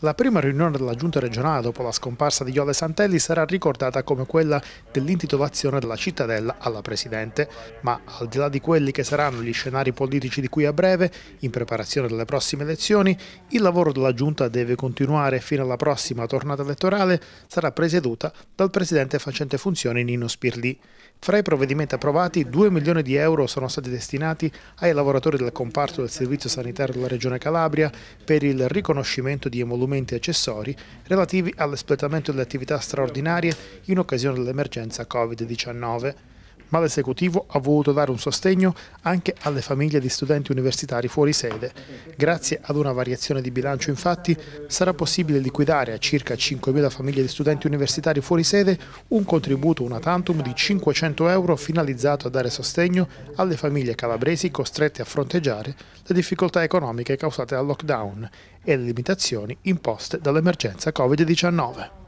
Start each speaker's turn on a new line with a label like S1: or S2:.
S1: La prima riunione della giunta regionale dopo la scomparsa di Iole Santelli sarà ricordata come quella dell'intitolazione della cittadella alla Presidente, ma al di là di quelli che saranno gli scenari politici di qui a breve, in preparazione delle prossime elezioni, il lavoro della giunta deve continuare fino alla prossima tornata elettorale, sarà presieduta dal Presidente facente funzione Nino Spirli. Fra i provvedimenti approvati, 2 milioni di euro sono stati destinati ai lavoratori del comparto del Servizio Sanitario della Regione Calabria per il riconoscimento di emolumenti indumenti e accessori relativi all'espletamento delle attività straordinarie in occasione dell'emergenza Covid-19 ma l'esecutivo ha voluto dare un sostegno anche alle famiglie di studenti universitari fuori sede. Grazie ad una variazione di bilancio infatti sarà possibile liquidare a circa 5.000 famiglie di studenti universitari fuori sede un contributo una tantum di 500 euro finalizzato a dare sostegno alle famiglie calabresi costrette a fronteggiare le difficoltà economiche causate dal lockdown e le limitazioni imposte dall'emergenza Covid-19.